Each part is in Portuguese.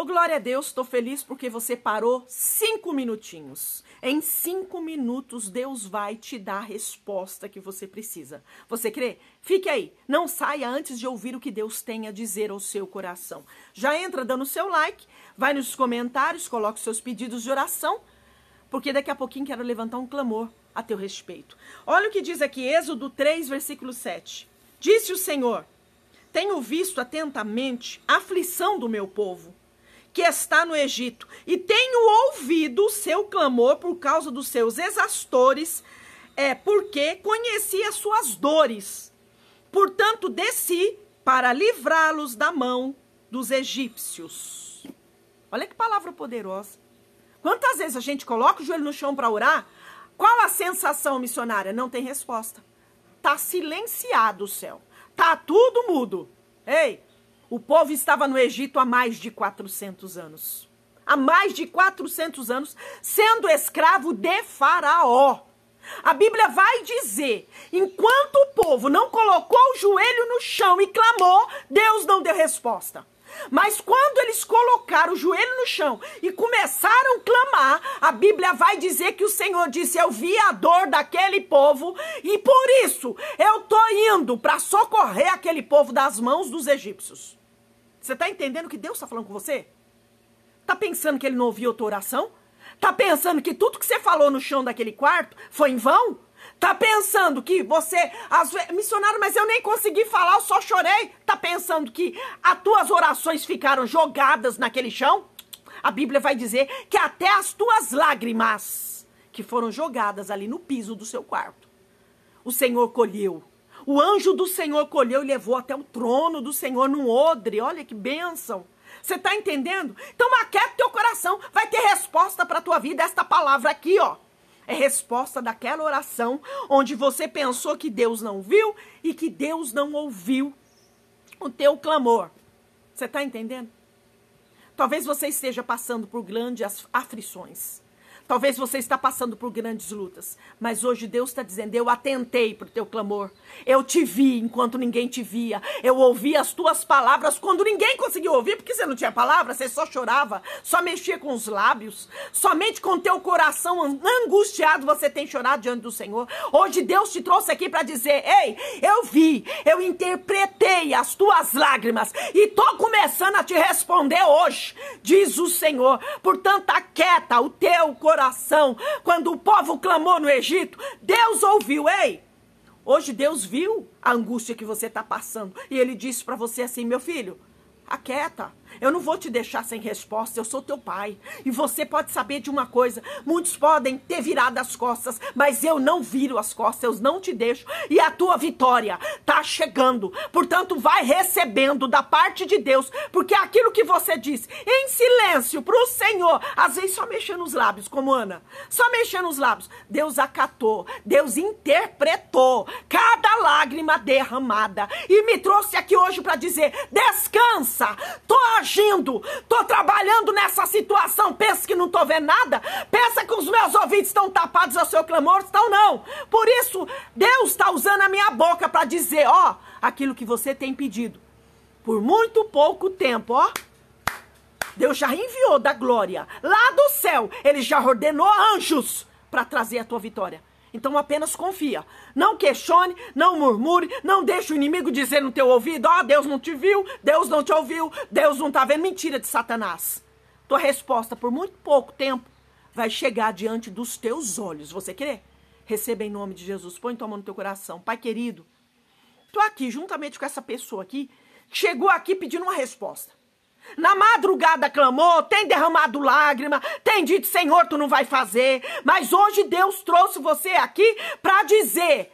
Ô, glória a Deus, estou feliz porque você parou cinco minutinhos. Em cinco minutos, Deus vai te dar a resposta que você precisa. Você crê? Fique aí. Não saia antes de ouvir o que Deus tem a dizer ao seu coração. Já entra dando seu like, vai nos comentários, os seus pedidos de oração, porque daqui a pouquinho quero levantar um clamor a teu respeito. Olha o que diz aqui, Êxodo 3, versículo 7. Disse o Senhor: Tenho visto atentamente a aflição do meu povo que está no Egito, e tenho ouvido o seu clamor por causa dos seus exastores, é porque conheci as suas dores. Portanto, desci para livrá-los da mão dos egípcios. Olha que palavra poderosa. Quantas vezes a gente coloca o joelho no chão para orar? Qual a sensação missionária? Não tem resposta. Tá silenciado o céu. Tá tudo mudo. Ei, o povo estava no Egito há mais de 400 anos. Há mais de 400 anos, sendo escravo de Faraó. A Bíblia vai dizer: enquanto o povo não colocou o joelho no chão e clamou, Deus não deu resposta. Mas quando eles colocaram o joelho no chão e começaram a clamar, a Bíblia vai dizer que o Senhor disse: Eu vi a dor daquele povo e por isso eu estou indo para socorrer aquele povo das mãos dos egípcios. Você está entendendo que Deus está falando com você? Está pensando que ele não ouviu a tua oração? Está pensando que tudo que você falou no chão daquele quarto foi em vão? Está pensando que você, as, missionário, mas eu nem consegui falar, eu só chorei. Está pensando que as tuas orações ficaram jogadas naquele chão? A Bíblia vai dizer que até as tuas lágrimas que foram jogadas ali no piso do seu quarto, o Senhor colheu o anjo do Senhor colheu e levou até o trono do Senhor num odre. Olha que bênção. Você está entendendo? Então maquete teu coração. Vai ter resposta para tua vida. Esta palavra aqui, ó. É resposta daquela oração onde você pensou que Deus não viu e que Deus não ouviu o teu clamor. Você está entendendo? Talvez você esteja passando por grandes aflições. Talvez você está passando por grandes lutas, mas hoje Deus está dizendo: eu atentei para o teu clamor, eu te vi enquanto ninguém te via, eu ouvi as tuas palavras quando ninguém conseguiu ouvir, porque você não tinha palavra, você só chorava, só mexia com os lábios, somente com teu coração angustiado você tem chorado diante do Senhor. Hoje Deus te trouxe aqui para dizer: ei, eu vi, eu interpretei as tuas lágrimas e tô começando a te responder hoje, diz o Senhor. Portanto, aquieta o teu coração oração, quando o povo clamou no Egito, Deus ouviu, ei! Hoje Deus viu a angústia que você está passando e ele disse para você assim: meu filho, aquieta, eu não vou te deixar sem resposta, eu sou teu pai. E você pode saber de uma coisa: muitos podem ter virado as costas, mas eu não viro as costas, eu não te deixo. E a tua vitória tá chegando. Portanto, vai recebendo da parte de Deus, porque é aquilo que você disse em silêncio para o Senhor, às vezes só mexendo os lábios, como Ana, só mexendo os lábios, Deus acatou, Deus interpretou cada lágrima derramada e me trouxe aqui hoje para dizer: descansa, toja agindo, tô trabalhando nessa situação. Pensa que não tô vendo nada? Pensa que os meus ouvidos estão tapados ao seu clamor? Estão não. Por isso, Deus está usando a minha boca para dizer, ó, aquilo que você tem pedido. Por muito pouco tempo, ó. Deus já enviou da glória, lá do céu, ele já ordenou anjos para trazer a tua vitória. Então apenas confia. Não questione, não murmure, não deixe o inimigo dizer no teu ouvido: ó, oh, Deus não te viu, Deus não te ouviu, Deus não tá vendo. Mentira de Satanás. Tua resposta, por muito pouco tempo, vai chegar diante dos teus olhos. Você crê? Receba em nome de Jesus. Põe tua mão no teu coração. Pai querido, tô aqui juntamente com essa pessoa aqui, chegou aqui pedindo uma resposta. Na madrugada clamou, tem derramado lágrima, tem dito, Senhor, tu não vai fazer. Mas hoje Deus trouxe você aqui para dizer: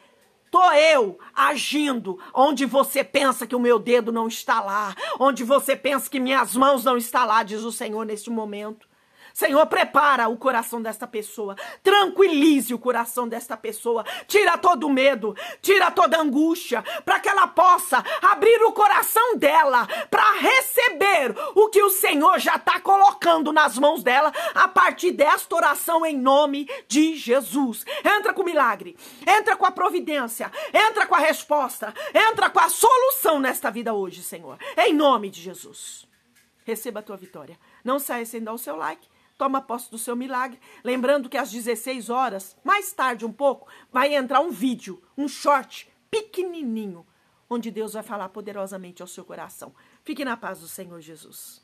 tô eu agindo onde você pensa que o meu dedo não está lá, onde você pensa que minhas mãos não estão lá, diz o Senhor neste momento. Senhor, prepara o coração desta pessoa, tranquilize o coração desta pessoa, tira todo o medo, tira toda a angústia, para que ela possa abrir o coração dela para receber o que o Senhor já está colocando nas mãos dela a partir desta oração em nome de Jesus. Entra com o milagre, entra com a providência, entra com a resposta, entra com a solução nesta vida hoje, Senhor, em nome de Jesus. Receba a tua vitória. Não saia sem dar o seu like toma posse do seu milagre. Lembrando que às 16 horas, mais tarde um pouco, vai entrar um vídeo, um short pequenininho, onde Deus vai falar poderosamente ao seu coração. Fique na paz do Senhor Jesus.